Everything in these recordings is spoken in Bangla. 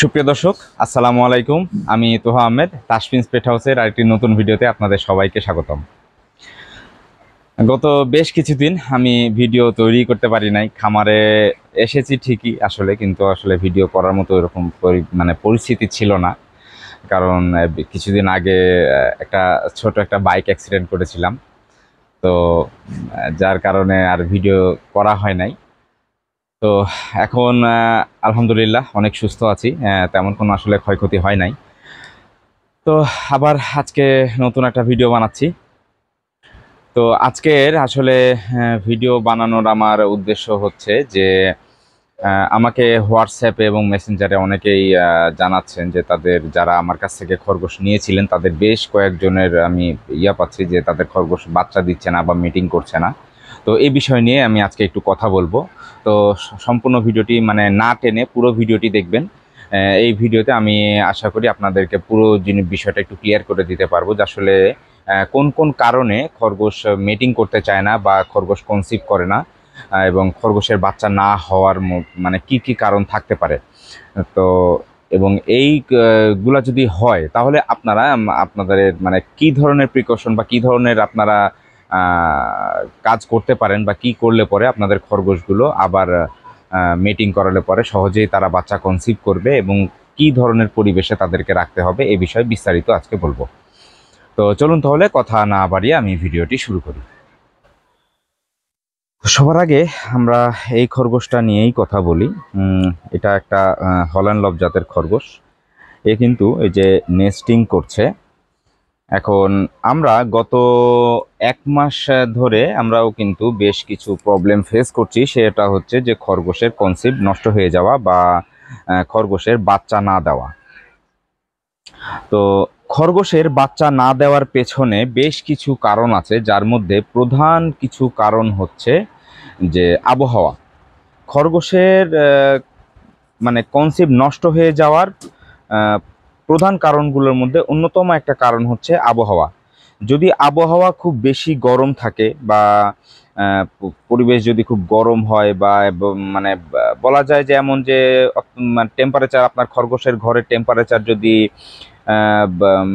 সুপ্রিয় দর্শক আসসালামু আলাইকুম আমি তোহা আহমেদ তাসপিন স্পেট হাউসের আরেকটি নতুন ভিডিওতে আপনাদের সবাইকে স্বাগতম গত বেশ কিছুদিন আমি ভিডিও তৈরি করতে পারি নাই খামারে এসেছি ঠিকই আসলে কিন্তু আসলে ভিডিও করার মতো এরকম মানে পরিস্থিতি ছিল না কারণ কিছুদিন আগে একটা ছোট একটা বাইক অ্যাক্সিডেন্ট করেছিলাম তো যার কারণে আর ভিডিও করা হয় নাই তো এখন আলহামদুলিল্লাহ অনেক সুস্থ আছি তেমন কোনো আসলে ক্ষয়ক্ষতি হয় নাই তো আবার আজকে নতুন একটা ভিডিও বানাচ্ছি তো আজকের আসলে ভিডিও বানানোর আমার উদ্দেশ্য হচ্ছে যে আমাকে হোয়াটসঅ্যাপে এবং মেসেঞ্জারে অনেকেই জানাচ্ছেন যে তাদের যারা আমার কাছ থেকে খরগোশ নিয়েছিলেন তাদের বেশ কয়েকজনের আমি ইয়া পাচ্ছি যে তাদের খরগোশ বাচ্চা দিচ্ছে না বা মিটিং করছে না তো এই বিষয় নিয়ে আমি আজকে একটু কথা বলবো তো সম্পূর্ণ ভিডিওটি মানে না টেনে পুরো ভিডিওটি দেখবেন এই ভিডিওতে আমি আশা করি আপনাদেরকে পুরো জিনিস বিষয়টা একটু ক্লিয়ার করে দিতে পারবো যে আসলে কোন কোন কারণে খরগোশ মিটিং করতে চায় না বা খরগোশ কনসিভ করে না এবং খরগোশের বাচ্চা না হওয়ার মানে কি কি কারণ থাকতে পারে তো এবং এইগুলা যদি হয় তাহলে আপনারা আপনাদের মানে কি ধরনের প্রিকশন বা কি ধরনের আপনারা কাজ করতে পারেন বা কি করলে পরে আপনাদের খরগোশগুলো আবার মিটিং করালে পরে সহজেই তারা বাচ্চা কনসিভ করবে এবং কি ধরনের পরিবেশে তাদেরকে রাখতে হবে এ বিষয়ে বিস্তারিত আজকে বলবো তো চলুন তাহলে কথা না বাড়িয়ে আমি ভিডিওটি শুরু করি সবার আগে আমরা এই খরগোশটা নিয়েই কথা বলি এটা একটা হল্যান্ড লব জাতের খরগোশ এ কিন্তু এই যে নেস্টিং করছে এখন আমরা গত এক মাস ধরে আমরাও কিন্তু বেশ কিছু প্রবলেম ফেস করছি সেটা হচ্ছে যে খরগোশের কনসেপ্ট নষ্ট হয়ে যাওয়া বা খরগোশের বাচ্চা না দেওয়া তো খরগোশের বাচ্চা না দেওয়ার পেছনে বেশ কিছু কারণ আছে যার মধ্যে প্রধান কিছু কারণ হচ্ছে যে আবহাওয়া খরগোশের মানে কনসেপ্ট নষ্ট হয়ে যাওয়ার প্রধান কারণগুলোর মধ্যে অন্যতম একটা কারণ হচ্ছে আবহাওয়া যদি আবহাওয়া খুব বেশি গরম থাকে বা পরিবেশ যদি খুব গরম হয় বা মানে বলা যায় যে এমন যে টেম্পারেচার মানে, আপনার খরগোশের ঘরের টেম্পারেচার যদি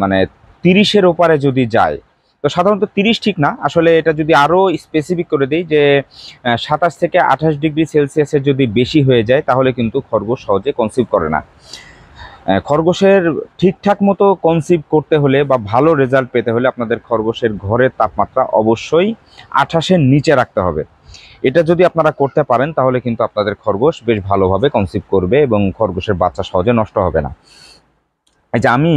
মানে তিরিশের ওপারে যদি যায় তো সাধারণত তিরিশ ঠিক না আসলে এটা যদি আরও স্পেসিফিক করে দিই যে সাতাশ থেকে আঠাশ ডিগ্রি সেলসিয়াসের যদি বেশি হয়ে যায় তাহলে কিন্তু খরগোশ সহজে কনসিভ করে না খরগোশের ঠিকঠাক মতো কনসিভ করতে হলে বা ভালো রেজাল্ট পেতে হলে আপনাদের খরগোশের ঘরের তাপমাত্রা অবশ্যই আঠাশের নিচে রাখতে হবে এটা যদি আপনারা করতে পারেন তাহলে কিন্তু আপনাদের খরগোশ বেশ ভালোভাবে কনসিভ করবে এবং খরগোশের বাচ্চা সহজে নষ্ট হবে না এই যে আমি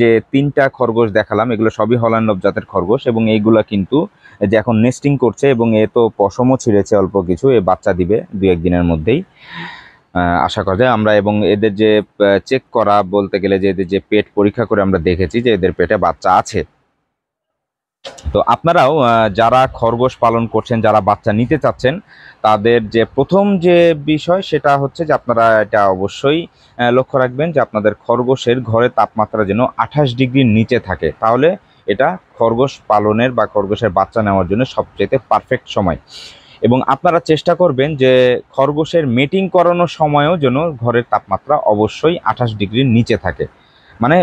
যে তিনটা খরগোশ দেখালাম এগুলো সবই হলান্ডব জাতের খরগোশ এবং এইগুলা কিন্তু যে এখন নেস্টিং করছে এবং এ তো পশমও ছিঁড়েছে অল্প কিছু এ বাচ্চা দিবে দু একদিনের মধ্যেই আশা করা যায় আমরা এবং এদের যে চেক করা বলতে গেলে যে এদের যে পেট পরীক্ষা করে আমরা দেখেছি যে এদের পেটে বাচ্চা আছে তো আপনারাও যারা খরগোশ পালন করছেন যারা বাচ্চা নিতে চাচ্ছেন তাদের যে প্রথম যে বিষয় সেটা হচ্ছে যে আপনারা এটা অবশ্যই লক্ষ্য রাখবেন যে আপনাদের খরগোশের ঘরে তাপমাত্রা যেন আঠাশ ডিগ্রির নিচে থাকে তাহলে এটা খরগোশ পালনের বা খরগোশের বাচ্চা নেওয়ার জন্য সবচেয়ে পারফেক্ট সময় এবং আপনারা চেষ্টা করবেন যে খরগোশের মেটিং করানোর সময়ও যেন ঘরের তাপমাত্রা অবশ্যই আঠাশ ডিগ্রির নিচে থাকে মানে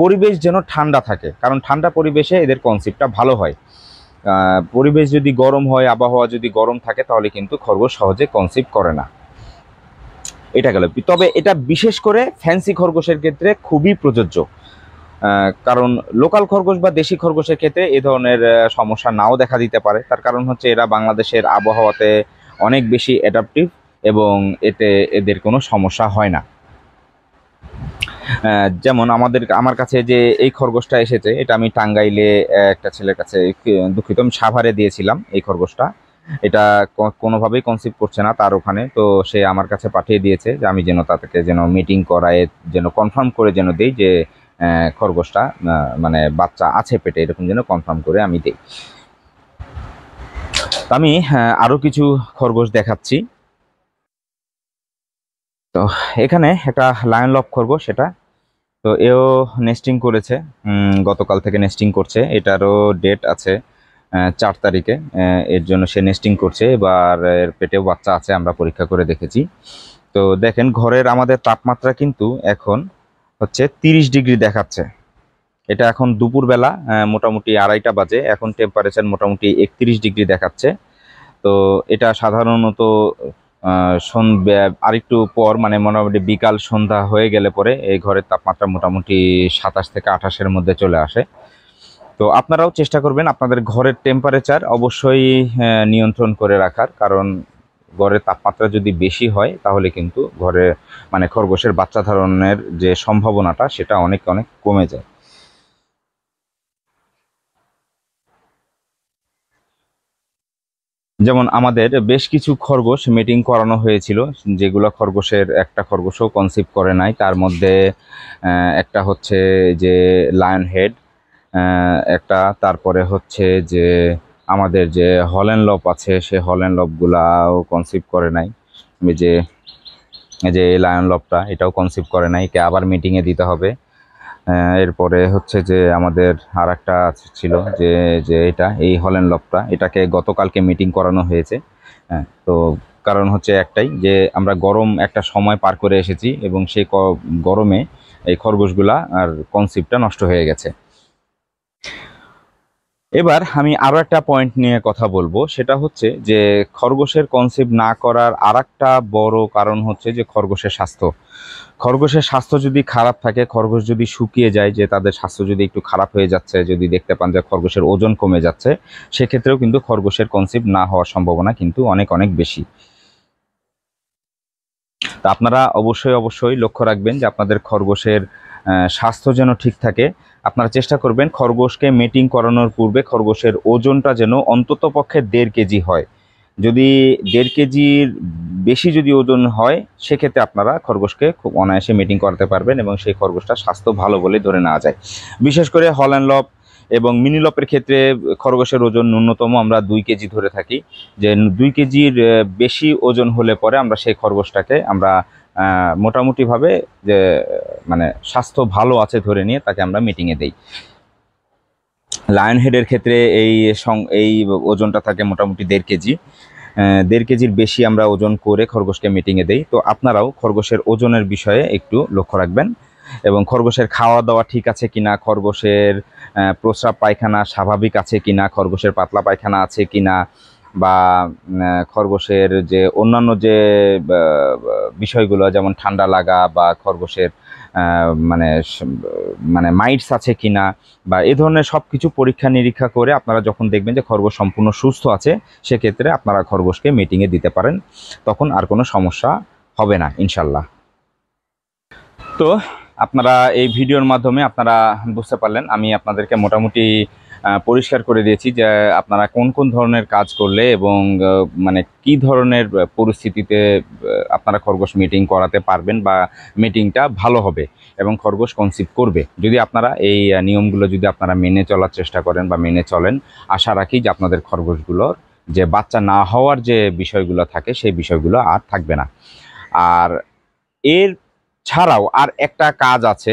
পরিবেশ যেন ঠান্ডা থাকে কারণ ঠান্ডা পরিবেশে এদের কনসেপ্টটা ভালো হয় পরিবেশ যদি গরম হয় আবহাওয়া যদি গরম থাকে তাহলে কিন্তু খরগোশ সহজে কনসিপ্ট করে না এটা গেল তবে এটা বিশেষ করে ফ্যান্সি খরগোশের ক্ষেত্রে খুবই প্রযোজ্য কারণ লোকাল খরগোশ বা দেশি খরগোশের ক্ষেত্রে এ ধরনের সমস্যা নাও দেখা দিতে পারে তার কারণ হচ্ছে এরা বাংলাদেশের আবহাওয়াতে অনেক বেশি অ্যাডাপটিভ এবং এতে এদের কোনো সমস্যা হয় না যেমন আমাদের আমার কাছে যে এই খরগোশটা এসেছে এটা আমি টাঙ্গাইলে একটা ছেলের কাছে দুঃখিত আমি সাভারে দিয়েছিলাম এই খরগোশটা এটা কোনোভাবেই কনসিভ করছে না তার ওখানে তো সে আমার কাছে পাঠিয়ে দিয়েছে যে আমি যেন তাদেরকে যেন মিটিং করায় যেন কনফার্ম করে যেন দিই যে খরগোশটা মানে বাচ্চা আছে পেটে এরকম যেন কনফার্ম করে আমি তো আমি আরও কিছু খরগোশ দেখাচ্ছি তো এখানে একটা লায়ন লভ খরগোশ এটা তো এও নেস্টিং করেছে গতকাল থেকে নেস্টিং করছে এটারও ডেট আছে চার তারিখে এর জন্য সে নেস্টিং করছে এবার এর পেটেও বাচ্চা আছে আমরা পরীক্ষা করে দেখেছি তো দেখেন ঘরের আমাদের তাপমাত্রা কিন্তু এখন হচ্ছে তিরিশ ডিগ্রি দেখাচ্ছে এটা এখন দুপুরবেলা মোটামুটি আড়াইটা বাজে এখন টেম্পারেচার মোটামুটি একত্রিশ ডিগ্রি দেখাচ্ছে তো এটা সাধারণত সন্ধ্যা আরেকটু পর মানে মোটামুটি বিকাল সন্ধ্যা হয়ে গেলে পরে এই ঘরের তাপমাত্রা মোটামুটি সাতাশ থেকে আঠাশের মধ্যে চলে আসে তো আপনারাও চেষ্টা করবেন আপনাদের ঘরের টেম্পারেচার অবশ্যই নিয়ন্ত্রণ করে রাখার কারণ ঘরের তাপমাত্রা যদি বেশি হয় তাহলে কিন্তু ঘরে মানে খরগোশের বাচ্চা ধারণের যে সম্ভাবনাটা সেটা অনেক অনেক কমে যায় যেমন আমাদের বেশ কিছু খরগোশ মিটিং করানো হয়েছিল যেগুলো খরগোশের একটা খরগোশও কনসিভ করে নাই তার মধ্যে একটা হচ্ছে যে লায়ন হেড একটা তারপরে হচ্ছে যে আমাদের যে হল অ্যান্ড লপ আছে সে হল অ্যান্ড লপগুলাও কনসিপ্ট করে নাই আমি যে যে এই লায়ন লপটা এটাও কনসিপ্ট করে নাই কে আবার মিটিংয়ে দিতে হবে এরপরে হচ্ছে যে আমাদের আর একটা ছিল যে যে এটা এই হল অ্যান্ড লপটা এটাকে গতকালকে মিটিং করানো হয়েছে হ্যাঁ, তো কারণ হচ্ছে একটাই যে আমরা গরম একটা সময় পার করে এসেছি এবং সেই গরমে এই খরগোশগুলা আর কনসিপ্টটা নষ্ট হয়ে গেছে এবার আমি আরও একটা পয়েন্ট নিয়ে কথা বলবো সেটা হচ্ছে যে খরগোশের কনসেপ্ট না করার আর বড় কারণ হচ্ছে যে খরগোশের স্বাস্থ্য খরগোশের স্বাস্থ্য যদি খারাপ থাকে খরগোশ যদি শুকিয়ে যায় যে তাদের স্বাস্থ্য যদি একটু খারাপ হয়ে যাচ্ছে যদি দেখতে পান যে খরগোশের ওজন কমে যাচ্ছে সেক্ষেত্রেও কিন্তু খরগোশের কনসেপ্ট না হওয়ার সম্ভাবনা কিন্তু অনেক অনেক বেশি তা আপনারা অবশ্যই অবশ্যই লক্ষ্য রাখবেন যে আপনাদের খরগোশের স্বাস্থ্য যেন ঠিক থাকে আপনারা চেষ্টা করবেন খরগোশকে মিটিং করানোর পূর্বে খরগোশের ওজনটা যেন অন্তত পক্ষে দেড় কেজি হয় যদি দেড় কেজির বেশি যদি ওজন হয় সেক্ষেত্রে আপনারা খরগোশকে খুব অনায়াসে মিটিং করতে পারবেন এবং সেই খরগোশটা স্বাস্থ্য ভালো বলে ধরে নেওয়া যায় বিশেষ করে হল অ্যান্ড লপ এবং মিনি লপের ক্ষেত্রে খরগোশের ওজন ন্যূনতম আমরা দুই কেজি ধরে থাকি যে দুই কেজির বেশি ওজন হলে পরে আমরা সেই খরগোশটাকে আমরা মোটামুটিভাবে যে মানে স্বাস্থ্য ভালো আছে ধরে নিয়ে তাকে আমরা মিটিংয়ে দেই লায়ন হেডের ক্ষেত্রে এই এই ওজনটা থাকে মোটামুটি দেড় কেজি দেড় কেজির বেশি আমরা ওজন করে খরগোশকে মিটিংয়ে দেই তো আপনারাও খরগোশের ওজনের বিষয়ে একটু লক্ষ্য রাখবেন এবং খরগোশের খাওয়া দাওয়া ঠিক আছে কিনা খরগোশের প্রস্রাব পায়খানা স্বাভাবিক আছে কিনা খরগোশের পাতলা পায়খানা আছে কিনা বা খরগোশের যে অন্যান্য যে বিষয়গুলো যেমন ঠান্ডা লাগা বা খরগোশের মানে মানে মাইটস আছে কিনা বা এ ধরনের সব কিছু পরীক্ষা নিরীক্ষা করে আপনারা যখন দেখবেন যে খরগোশ সম্পূর্ণ সুস্থ আছে সেক্ষেত্রে আপনারা খরগোশকে মিটিংয়ে দিতে পারেন তখন আর কোনো সমস্যা হবে না ইনশাল্লাহ তো আপনারা এই ভিডিওর মাধ্যমে আপনারা বুঝতে পারলেন আমি আপনাদেরকে মোটামুটি পরিষ্কার করে দিয়েছি যে আপনারা কোন কোন ধরনের কাজ করলে এবং মানে কি ধরনের পরিস্থিতিতে আপনারা খরগোশ মিটিং করাতে পারবেন বা মিটিংটা ভালো হবে এবং খরগোশ কনসিভ করবে যদি আপনারা এই নিয়মগুলো যদি আপনারা মেনে চলার চেষ্টা করেন বা মেনে চলেন আশা রাখি যে আপনাদের খরগোশগুলোর যে বাচ্চা না হওয়ার যে বিষয়গুলো থাকে সেই বিষয়গুলো আর থাকবে না আর এর ছাড়াও আর একটা কাজ আছে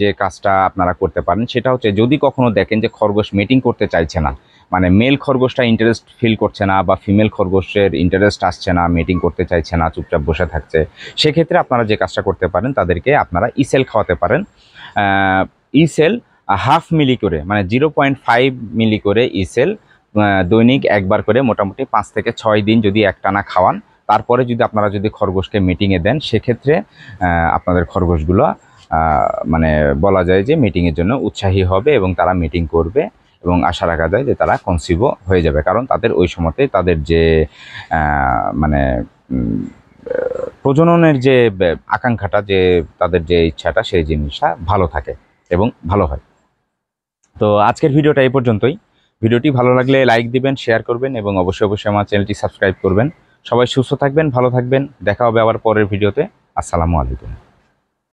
যে কাজটা আপনারা করতে পারেন সেটা হচ্ছে যদি কখনো দেখেন যে খরগোশ মিটিং করতে চাইছে না মানে মেল খরগোশটা ইন্টারেস্ট ফিল করছে না বা ফিমেল খরগোশের ইন্টারেস্ট আসছে না মিটিং করতে চাইছে না চুপচাপ বসে থাকছে সেক্ষেত্রে আপনারা যে কাজটা করতে পারেন তাদেরকে আপনারা ইসেল খাওয়াতে পারেন ইসেল হাফ মিলি করে মানে জিরো পয়েন্ট ফাইভ মিলি করে ইসেল দৈনিক একবার করে মোটামুটি পাঁচ থেকে ছয় দিন যদি একটানা খাওয়ান তারপরে যদি আপনারা যদি খরগোশকে মিটিংয়ে দেন সেক্ষেত্রে আপনাদের খরগোশগুলো মানে বলা যায় যে মিটিংয়ের জন্য উৎসাহী হবে এবং তারা মিটিং করবে এবং আশা রাখা যায় যে তারা কনসিভও হয়ে যাবে কারণ তাদের ওই সময়তে তাদের যে মানে প্রজননের যে আকাঙ্ক্ষাটা যে তাদের যে ইচ্ছাটা সেই জিনিসটা ভালো থাকে এবং ভালো হয় তো আজকের ভিডিওটা এই পর্যন্তই ভিডিওটি ভালো লাগলে লাইক দিবেন শেয়ার করবেন এবং অবশ্যই অবশ্যই আমার চ্যানেলটি সাবস্ক্রাইব করবেন সবাই সুস্থ থাকবেন ভালো থাকবেন দেখা হবে আবার পরের ভিডিওতে আসসালামু আলাইকুম